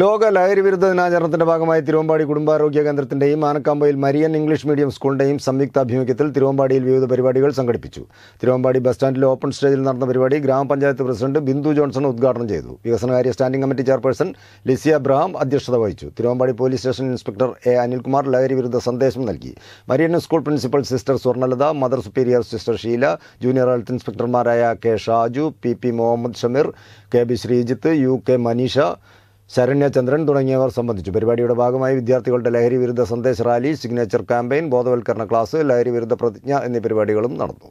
ലോക ലഹരി വിരുദ്ധ ദിനാചരണത്തിന്റെ ഭാഗമായി തിരുവമ്പാടി കുടുംബാരോഗ്യ കേന്ദ്രത്തിന്റെയും ആനക്കാമ്പയിൽ മരിയൻ ഇംഗ്ലീഷ് മീഡിയം സ്കൂളിന്റെയും സംയുക്താഭിമുഖ്യത്തിൽ തിരുവമ്പാടിയിൽ വിവിധ പരിപാടികൾ സംഘടിപ്പിച്ചു തിരുവമ്പാടി ബസ് സ്റ്റാൻഡിൽ ഓപ്പൺ സ്റ്റേജിൽ നടന്ന പരിപാടി ഗ്രാമപഞ്ചായത്ത് പ്രസിഡന്റ് ബിന്ദു ജോൺസൺ ഉദ്ഘാടനം ചെയ്തു വികസനകാര്യ standing committee chairperson Lisiya Abraham അധ്യക്ഷത വഹിച്ചു Thiruvambady police station inspector A Anilkumar ലഹരി വിരുദ്ധ സന്ദേശം നൽകി Marian school principal sister Swarnalatha mother superior sister Sheela junior health ഇൻസ്പെക്ടർമാരായ K Shaju P P Muhammed Shameer K B Sreejith U K Maneesha Saranyachandran തുടങ്ങിയവർ സംബന്ധിച്ചു പരിപാടിയുടെ ഭാഗമായി വിദ്യാർത്ഥികളുടെ ലഹരി വിരുദ്ധ സന്ദേശ റാലി സിഗ്നേച്ചർ ക്യാമ്പയിൻ ബോധവൽക്കരണ ക്ലാസ് ലഹരി വിരുദ്ധ പ്രതിജ്ഞ എന്നീ പരിപാടികളും നടന്നു